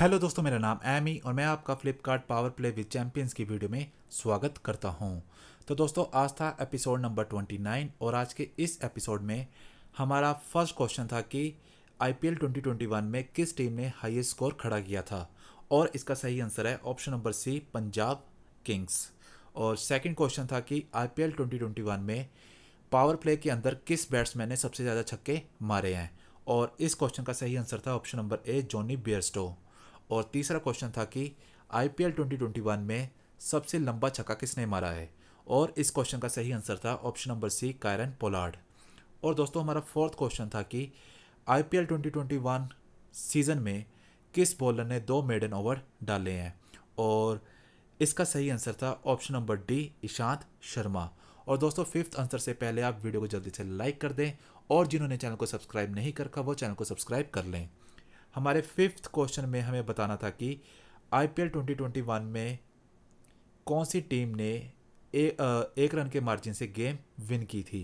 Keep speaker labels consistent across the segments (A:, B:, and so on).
A: hello दोस्तों मेरा नाम एमी और मैं आपका Flipkart power play with champions की वीडियो में स्वागत करता हूं तो दोस्तों आज था एपिसोड नंबर 29 और आज के इस एपिसोड में हमारा फर्स्ट क्वेश्चन था कि आईपीएल 2021 में किस टीम ने हाईएस्ट स्कोर खड़ा किया था और इसका सही आंसर है option number C Punjab Kings और सेकेंड क्वेश्चन था कि आई पी में पावर प्ले के अंदर किस बैट्समैन ने सबसे ज़्यादा छक्के मारे हैं और इस क्वेश्चन का सही आंसर था option number A Jonny Bairstow और तीसरा क्वेश्चन था कि I P L twenty twenty one में सबसे लंबा छक्का किसने मारा है और इस क्वेश्चन का सही आंसर था option number C Kieron Pollard और दोस्तों हमारा फोर्थ क्वेश्चन था कि I P L twenty twenty one season में किस बॉलर ने दो मेडन ओवर डाले हैं और इसका सही आंसर था option number D Ishant Sharma और दोस्तों फिफ्थ आंसर से पहले आप वीडियो को जल्दी से लाइक कर दें और जिन्होंने चैनल को सब्सक्राइब नहीं कर रखा वो चैनल को सब्सक्राइब कर लें हमारे फिफ्थ क्वेश्चन में हमें बताना था कि आईपीएल 2021 में कौन सी टीम ने ए, आ, एक रन के मार्जिन से गेम विन की थी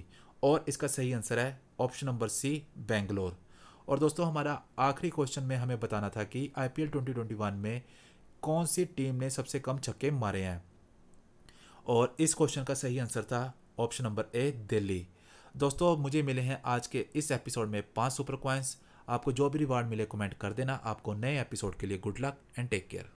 A: और इसका सही आंसर है ऑप्शन नंबर सी बेंगलोर और दोस्तों हमारा आखिरी क्वेश्चन में हमें बताना था कि आईपीएल 2021 में कौन सी टीम ने सबसे कम छक्के मारे हैं और इस क्वेश्चन का सही आंसर था ऑप्शन नंबर ए दिल्ली दोस्तों मुझे मिले हैं आज के इस एपिसोड में पांच सुपर क्वाइंस आपको जो भी रिवार्ड मिले कमेंट कर देना आपको नए एपिसोड के लिए good luck and take care